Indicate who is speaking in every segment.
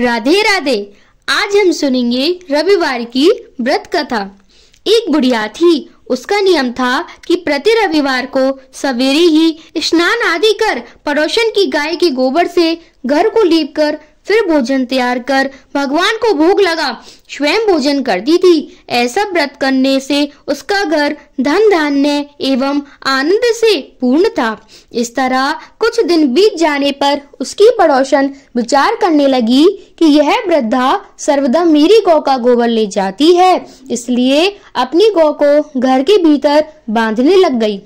Speaker 1: राधे राधे आज हम सुनेंगे रविवार की व्रत कथा एक बुढ़िया थी उसका नियम था कि प्रति रविवार को सवेरे ही स्नान आदि कर पड़ोसन की गाय के गोबर से घर को लीप कर फिर भोजन तैयार कर भगवान को भोग लगा स्वयं भोजन करती थी ऐसा व्रत करने से उसका घर धन धान्य एवं आनंद से पूर्ण था इस तरह कुछ दिन बीत जाने पर उसकी पड़ोसन विचार करने लगी कि यह वृद्धा सर्वदा मेरी गौ का गोबर ले जाती है इसलिए अपनी गौ को घर के भीतर बांधने लग गई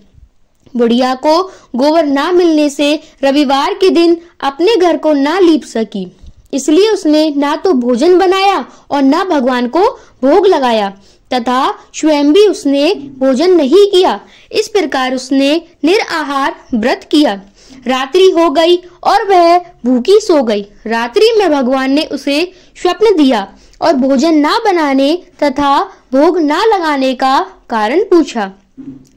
Speaker 1: बुढ़िया को गोबर ना मिलने से रविवार के दिन अपने घर को ना लीप सकी इसलिए उसने ना तो भोजन बनाया और ना भगवान को भोग लगाया तथा स्वयं भी उसने भोजन नहीं किया इस प्रकार उसने निराहार व्रत किया रात्रि हो गई और वह भूखी सो गई रात्रि में भगवान ने उसे स्वप्न दिया और भोजन ना बनाने तथा भोग ना लगाने का कारण पूछा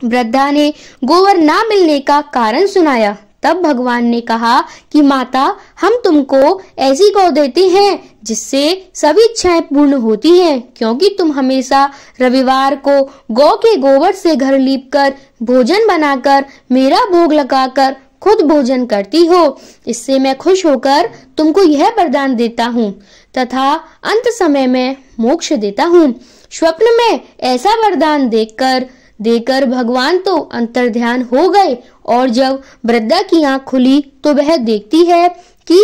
Speaker 1: वृद्धा ने गोबर ना मिलने का कारण सुनाया तब भगवान ने कहा कि माता हम तुमको ऐसी गौ देते हैं जिससे सभी इच्छाएं पूर्ण होती हैं क्योंकि तुम हमेशा रविवार को गौ के गोबर से घर लीप कर भोजन बनाकर मेरा भोग लगाकर खुद भोजन करती हो इससे मैं खुश होकर तुमको यह वरदान देता हूँ तथा अंत समय में मोक्ष देता हूँ स्वप्न में ऐसा वरदान देखकर देकर भगवान तो अंतर ध्यान हो गए और जब वृद्धा की आंख खुली तो वह देखती है कि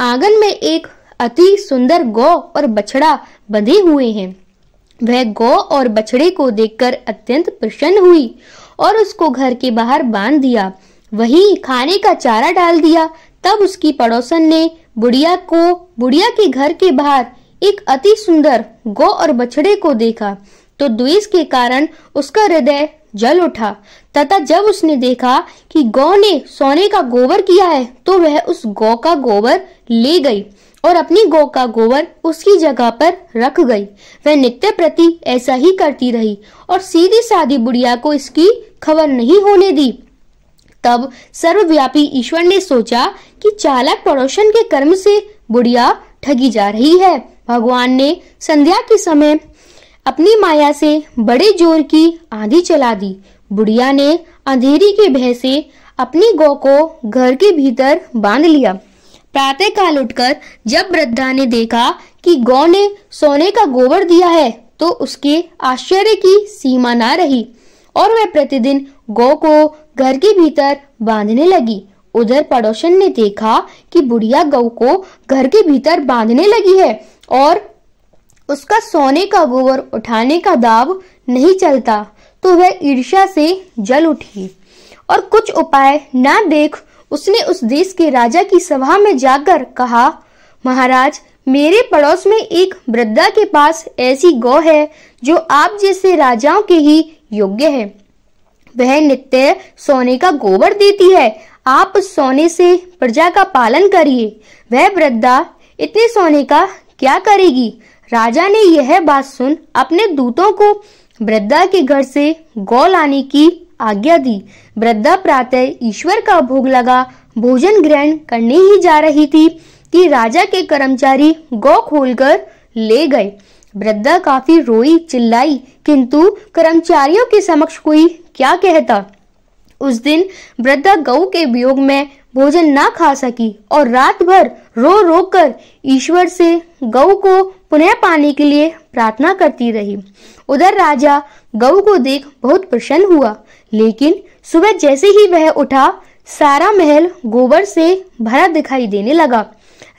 Speaker 1: आंगन में एक अति सुंदर गौ और बछड़ा बंधे हुए हैं वह गौ और बछड़े को देखकर अत्यंत प्रसन्न हुई और उसको घर के बाहर बांध दिया वहीं खाने का चारा डाल दिया तब उसकी पड़ोसन ने बुढ़िया को बुढ़िया के घर के बाहर एक अति सुंदर गौ और बछड़े को देखा तो द्वेष के कारण उसका हृदय जल उठा तथा जब उसने देखा कि गौ ने सोने का गोबर किया है तो वह उस गौ का गोबर ले गई और अपनी गौ का गोबर उसकी जगह पर रख गई वह नित्य प्रति ऐसा ही करती रही और सीधी सादी बुढ़िया को इसकी खबर नहीं होने दी तब सर्वव्यापी ईश्वर ने सोचा कि चालक पड़ोसन के कर्म से बुढ़िया ठगी जा रही है भगवान ने संध्या के समय अपनी माया से बड़े जोर की आंधी चला दी बुढ़िया ने अंधेरी के भय से अपनी गौ को घर के भीतर बांध लिया प्रातः काल उठकर जब वृद्धा ने देखा कि गौ ने सोने का गोबर दिया है तो उसके आश्चर्य की सीमा ना रही और वह प्रतिदिन गौ को घर के भीतर बांधने लगी उधर पड़ोसन ने देखा कि बुढ़िया गौ को घर के भीतर बांधने लगी है और उसका सोने का गोबर उठाने का दाव नहीं चलता तो वह ईर्ष्या से जल उठी और कुछ उपाय न देख उसने उस देश के राजा की सभा में जाकर कहा महाराज मेरे पड़ोस में एक वृद्धा के पास ऐसी गौ है जो आप जैसे राजाओं के ही योग्य है वह नित्य सोने का गोबर देती है आप सोने से प्रजा का पालन करिए वह वृद्धा इतने सोने का क्या करेगी राजा ने यह बात सुन अपने दूतों को वृद्धा के घर से गौ लाने की आज्ञा दी वृद्धा प्रातः ईश्वर का भोग लगा भोजन ग्रहण करने ही जा रही थी कि राजा के कर्मचारी गौ खोलकर ले गए वृद्धा काफी रोई चिल्लाई किंतु कर्मचारियों के समक्ष कोई क्या कहता उस दिन वृद्धा गऊ के वियोग में भोजन ना खा सकी और रात भर रो रो कर ईश्वर से गऊ को पुनः पाने के लिए प्रार्थना करती रही उधर राजा गऊ को देख बहुत प्रसन्न हुआ लेकिन सुबह जैसे ही वह उठा सारा महल गोबर से भरा दिखाई देने लगा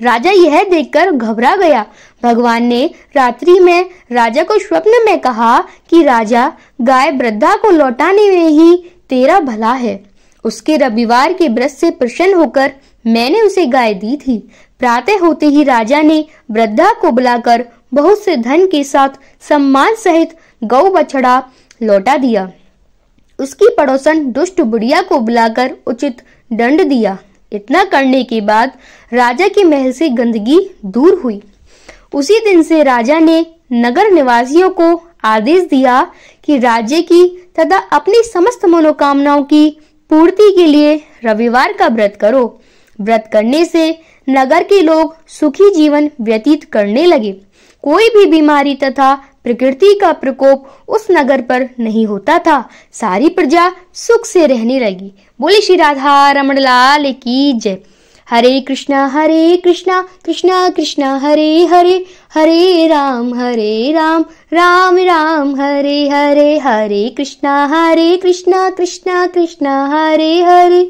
Speaker 1: राजा यह देखकर घबरा गया भगवान ने रात्रि में राजा को स्वप्न में कहा कि राजा गाय वृद्धा को लौटाने में ही तेरा भला है उसके रविवार के व्रत से प्रसन्न होकर मैंने उसे गाय दी थी प्रातः होते ही राजा ने वृद्धा को बुलाकर बहुत से धन के साथ सम्मान सहित गौ बछड़ा लौटा दिया उसकी पड़ोसन दुष्ट बुढ़िया को बुलाकर उचित दंड दिया इतना करने के बाद राजा के महल से गंदगी दूर हुई उसी दिन से राजा ने नगर निवासियों को आदेश दिया कि राज्य की तथा अपनी समस्त मनोकामनाओं की पूर्ति के लिए रविवार का व्रत करो व्रत करने से नगर के लोग सुखी जीवन व्यतीत करने लगे कोई भी बीमारी तथा प्रकृति का प्रकोप उस नगर पर नहीं होता था सारी प्रजा सुख से रहने लगी बोले श्री राधा रमण लाल की जय हरे कृष्णा हरे कृष्णा कृष्णा कृष्णा हरे हरे हरे राम हरे राम राम राम हरे हरे हरे कृष्णा हरे कृष्णा कृष्णा कृष्णा हरे हरे